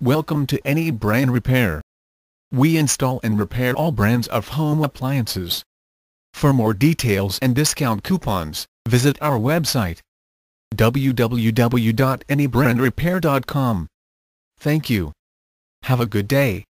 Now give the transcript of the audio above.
Welcome to Any Brand Repair. We install and repair all brands of home appliances. For more details and discount coupons, visit our website www.anybrandrepair.com. Thank you. Have a good day.